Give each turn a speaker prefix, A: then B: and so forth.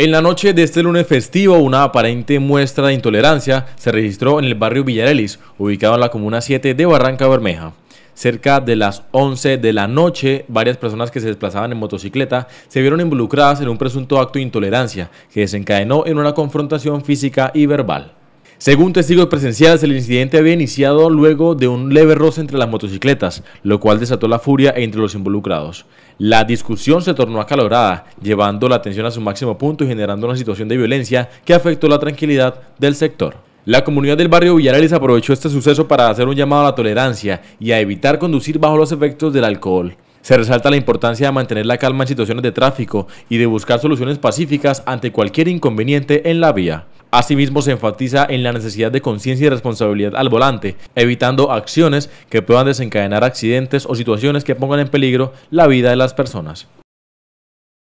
A: En la noche de este lunes festivo, una aparente muestra de intolerancia se registró en el barrio Villarelis, ubicado en la comuna 7 de Barranca Bermeja. Cerca de las 11 de la noche, varias personas que se desplazaban en motocicleta se vieron involucradas en un presunto acto de intolerancia que desencadenó en una confrontación física y verbal. Según testigos presenciales, el incidente había iniciado luego de un leve roce entre las motocicletas, lo cual desató la furia entre los involucrados. La discusión se tornó acalorada, llevando la atención a su máximo punto y generando una situación de violencia que afectó la tranquilidad del sector. La comunidad del barrio Villareles aprovechó este suceso para hacer un llamado a la tolerancia y a evitar conducir bajo los efectos del alcohol. Se resalta la importancia de mantener la calma en situaciones de tráfico y de buscar soluciones pacíficas ante cualquier inconveniente en la vía. Asimismo, se enfatiza en la necesidad de conciencia y responsabilidad al volante, evitando acciones que puedan desencadenar accidentes o situaciones que pongan en peligro la vida de las personas.